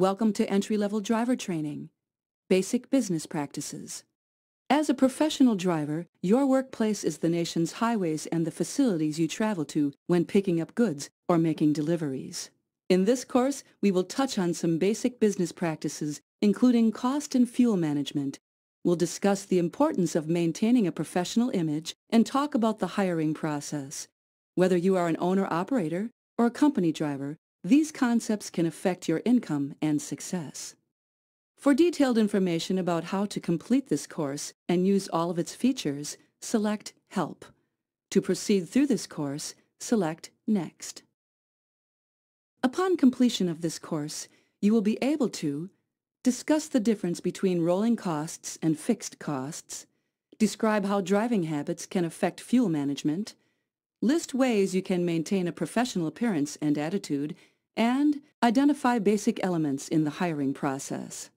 Welcome to entry-level driver training. Basic business practices. As a professional driver, your workplace is the nation's highways and the facilities you travel to when picking up goods or making deliveries. In this course, we will touch on some basic business practices, including cost and fuel management. We'll discuss the importance of maintaining a professional image and talk about the hiring process. Whether you are an owner-operator or a company driver, these concepts can affect your income and success. For detailed information about how to complete this course and use all of its features, select Help. To proceed through this course, select Next. Upon completion of this course, you will be able to discuss the difference between rolling costs and fixed costs, describe how driving habits can affect fuel management, list ways you can maintain a professional appearance and attitude, and identify basic elements in the hiring process.